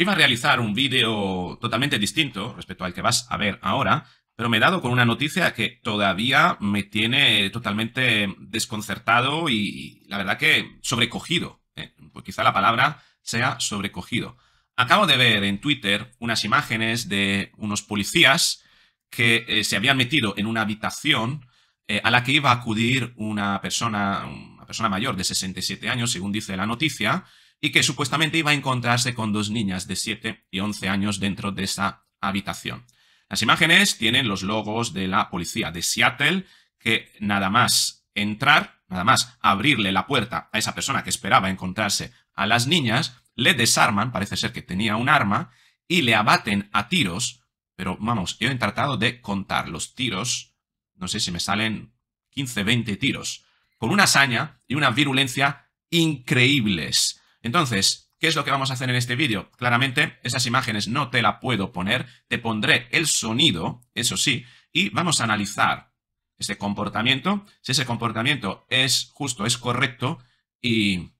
Iba a realizar un vídeo totalmente distinto respecto al que vas a ver ahora, pero me he dado con una noticia que todavía me tiene totalmente desconcertado y, la verdad que sobrecogido. ¿eh? Pues quizá la palabra sea sobrecogido. Acabo de ver en Twitter unas imágenes de unos policías que eh, se habían metido en una habitación eh, a la que iba a acudir una persona, una persona mayor de 67 años, según dice la noticia, y que supuestamente iba a encontrarse con dos niñas de 7 y 11 años dentro de esa habitación. Las imágenes tienen los logos de la policía de Seattle, que nada más entrar, nada más abrirle la puerta a esa persona que esperaba encontrarse a las niñas, le desarman, parece ser que tenía un arma, y le abaten a tiros, pero vamos, yo he tratado de contar los tiros, no sé si me salen 15, 20 tiros, con una hazaña y una virulencia increíbles. Entonces, ¿qué es lo que vamos a hacer en este vídeo? Claramente, esas imágenes no te la puedo poner, te pondré el sonido, eso sí, y vamos a analizar este comportamiento, si ese comportamiento es justo, es correcto, y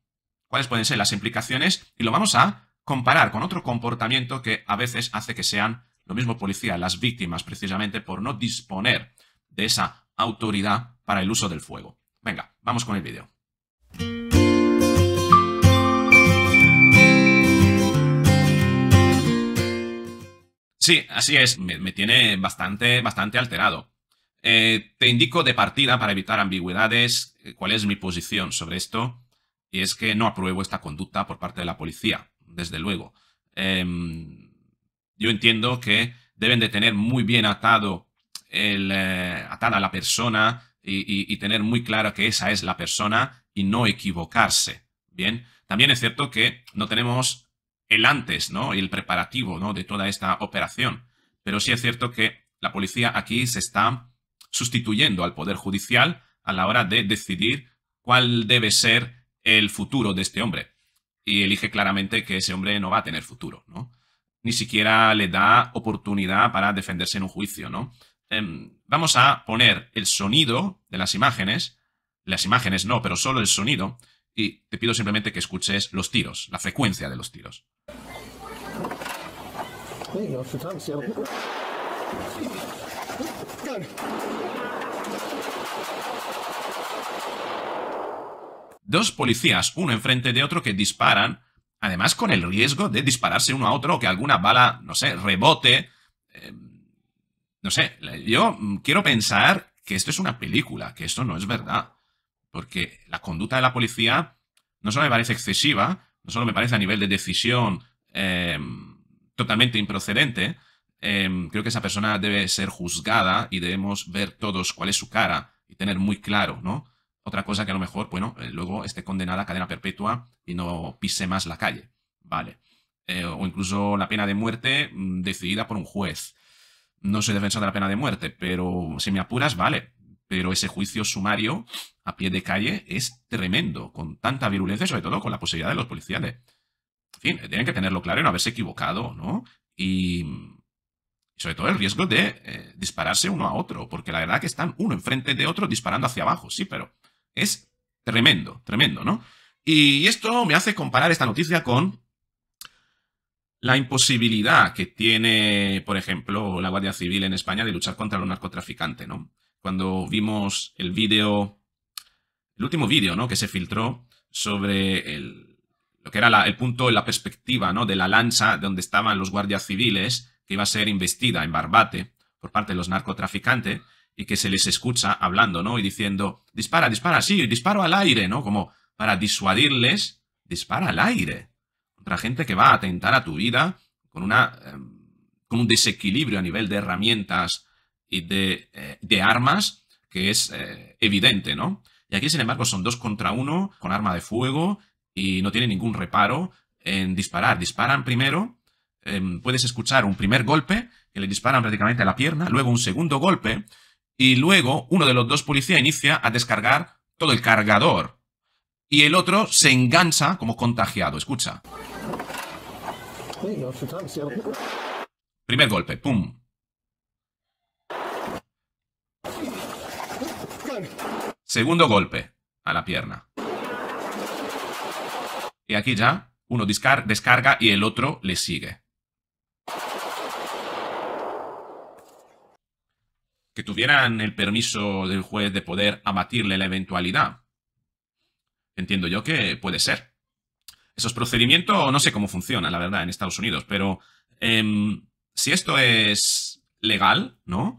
cuáles pueden ser las implicaciones, y lo vamos a comparar con otro comportamiento que a veces hace que sean lo mismo policía, las víctimas, precisamente por no disponer de esa autoridad para el uso del fuego. Venga, vamos con el vídeo. Sí, así es, me, tiene bastante, bastante alterado. Eh, te indico de partida, para evitar ambigüedades, eh, cuál es mi posición sobre esto, y es que no apruebo esta conducta por parte de la policía, desde luego. Em, yo entiendo que deben de tener muy bien atado el, eh, atada a la persona y, y, tener muy claro que esa es la persona y no equivocarse. Bien, también es cierto que no tenemos el antes, ¿no? Y el preparativo, ¿no? De toda esta operación. Pero sí es cierto que la policía aquí se está sustituyendo al Poder Judicial a la hora de decidir cuál debe ser el futuro de este hombre. Y elige claramente que ese hombre no va a tener futuro, ¿no? Ni siquiera le da oportunidad para defenderse en un juicio, ¿no? Em, vamos a poner el sonido de las imágenes, las imágenes no, pero solo el sonido, y te pido simplemente que escuches los tiros, la frecuencia de los tiros. Dos policías, uno enfrente de otro, que disparan, además con el riesgo de dispararse uno a otro o que alguna bala, no sé, rebote. Em, no sé, yo mm, quiero pensar que esto es una película, que esto no es verdad porque la conducta de la policía no solo me parece excesiva, no solo me parece a nivel de decisión em, totalmente improcedente, em, creo que esa persona debe ser juzgada y debemos ver todos cuál es su cara y tener muy claro, ¿no? Otra cosa que a lo mejor, bueno, eh, luego esté condenada a cadena perpetua y no pise más la calle, ¿vale? Eh, o incluso la pena de muerte mm, decidida por un juez. No soy defensor de la pena de muerte, pero si me apuras, vale pero ese juicio sumario a pie de calle es tremendo, con tanta virulencia, sobre todo con la posibilidad de los policiales. En fin, tienen que tenerlo claro y no haberse equivocado, ¿no? Y sobre todo el riesgo de eh, dispararse uno a otro, porque la verdad que están uno enfrente de otro disparando hacia abajo, sí, pero es tremendo, tremendo, ¿no? Y esto me hace comparar esta noticia con la imposibilidad que tiene, por ejemplo, la Guardia Civil en España de luchar contra los narcotraficantes, ¿no? cuando vimos el vídeo, el último vídeo ¿no? que se filtró sobre el, lo que era el punto, la perspectiva ¿no? de la lancha donde estaban los guardias civiles, que iba a ser investida en Barbate por parte de los narcotraficantes, y que se les escucha hablando, ¿no? Y diciendo, dispara, dispara, sí, disparo al aire, ¿no? Como para disuadirles, dispara al aire. Contra gente que va a atentar a tu vida con, una, em, con un desequilibrio a nivel de herramientas y eh, de, armas que es eh, evidente, ¿no? Y aquí, sin embargo, son dos contra uno con arma de fuego y no tiene ningún reparo en disparar. Disparan primero, em, puedes escuchar un primer golpe, que le disparan prácticamente a la pierna, luego un segundo golpe, y luego uno de los dos policías inicia a descargar todo el cargador. Y el otro se engancha como contagiado, escucha. Primer golpe, pum. Segundo golpe, a la pierna. Y aquí ya, uno descarga y el otro le sigue. Que tuvieran el permiso del juez de poder abatirle la eventualidad. Entiendo yo que puede ser. Esos procedimientos, no sé cómo funciona la verdad, en Estados Unidos, pero em, si esto es legal, ¿no?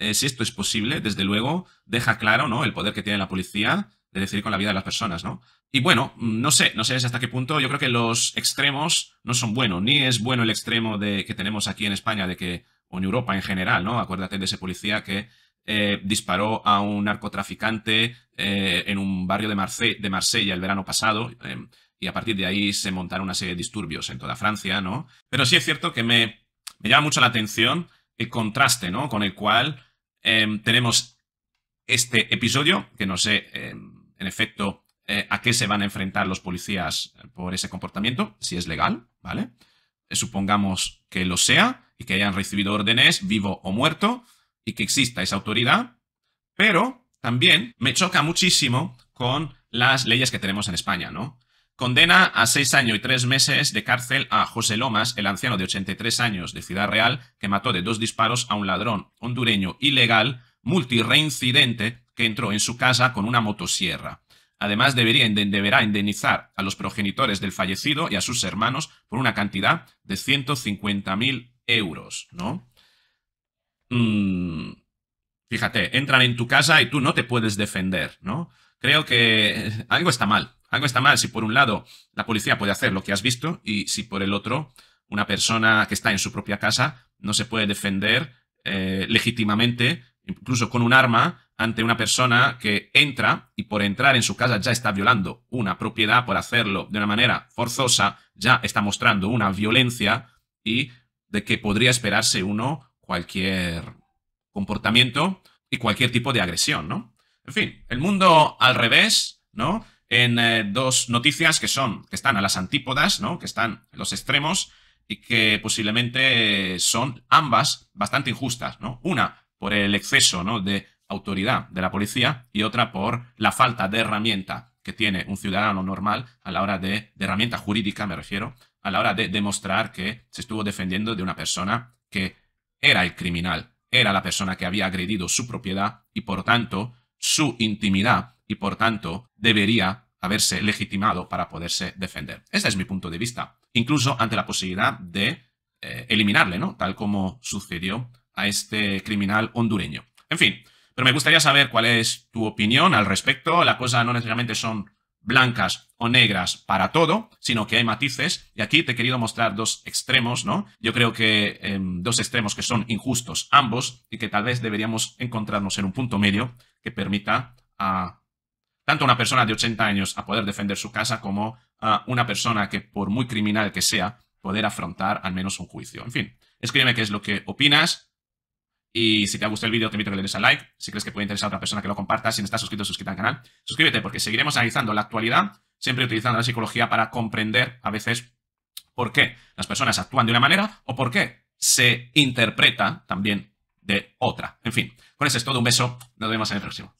Eh, si esto es posible, desde luego, deja claro ¿no? el poder que tiene la policía de decidir con la vida de las personas, ¿no? Y bueno, mm, no sé, no sé hasta qué punto, yo creo que los extremos no son buenos, ni es bueno el extremo de, que tenemos aquí en España, de que, o en Europa en general, ¿no? Acuérdate de ese policía que eh, disparó a un narcotraficante eh, en un barrio de, de, Marsella el verano pasado, em, y a partir de ahí se montaron una serie de disturbios en toda Francia, ¿no? Pero sí es cierto que me, me llama mucho la atención el contraste, ¿no? Con el cual Em, tenemos este episodio, que no sé, em, en efecto, eh, a qué se van a enfrentar los policías eh, por ese comportamiento, si es legal, ¿vale? Eh, supongamos que lo sea y que hayan recibido órdenes, vivo o muerto, y que exista esa autoridad, pero también me choca muchísimo con las leyes que tenemos en España, ¿no? Condena a seis años y tres meses de cárcel a José Lomas, el anciano de 83 años de Ciudad Real, que mató de dos disparos a un ladrón hondureño ilegal, multireincidente, que entró en su casa con una motosierra. Además, deberá indemnizar a los progenitores del fallecido y a sus hermanos por una cantidad de 150.000 euros, ¿no? Mm, fíjate, entran en tu casa y tú no te puedes defender, ¿no? Creo que eh, algo está mal. Algo está mal si por un lado la policía puede hacer lo que has visto y si por el otro una persona que está en su propia casa no se puede defender eh, legítimamente, incluso con un arma, ante una persona que entra y por entrar en su casa ya está violando una propiedad, por hacerlo de una manera forzosa, ya está mostrando una violencia y de que podría esperarse uno cualquier comportamiento y cualquier tipo de agresión, ¿no? En fin, el mundo al revés, ¿no? En eh, dos noticias que son, que están a las antípodas, ¿no? Que están en los extremos y que posiblemente son ambas bastante injustas, ¿no? Una por el exceso, ¿no? De autoridad de la policía y otra por la falta de herramienta que tiene un ciudadano normal a la hora de, de herramienta jurídica, me refiero, a la hora de demostrar que se estuvo defendiendo de una persona que era el criminal, era la persona que había agredido su propiedad y por tanto su intimidad y por tanto debería haberse legitimado para poderse defender. Ese es mi punto de vista, incluso ante la posibilidad de eh, eliminarle, ¿no? Tal como sucedió a este criminal hondureño. En fin, pero me gustaría saber cuál es tu opinión al respecto. La cosa no necesariamente son blancas o negras para todo, sino que hay matices. Y aquí te he querido mostrar dos extremos, ¿no? Yo creo que em, dos extremos que son injustos ambos y que tal vez deberíamos encontrarnos en un punto medio que permita a tanto una persona de 80 años a poder defender su casa como a una persona que, por muy criminal que sea, poder afrontar al menos un juicio. En fin, escríbeme qué es lo que opinas. Y si te ha gustado el vídeo, te invito a que le des a like. Si crees que puede interesar a otra persona, que lo compartas. Si no estás suscrito, suscríbete al canal. Suscríbete porque seguiremos analizando la actualidad, siempre utilizando la psicología para comprender a veces por qué las personas actúan de una manera o por qué se interpreta también de otra. En fin, con eso es todo. Un beso. Nos vemos en el próximo.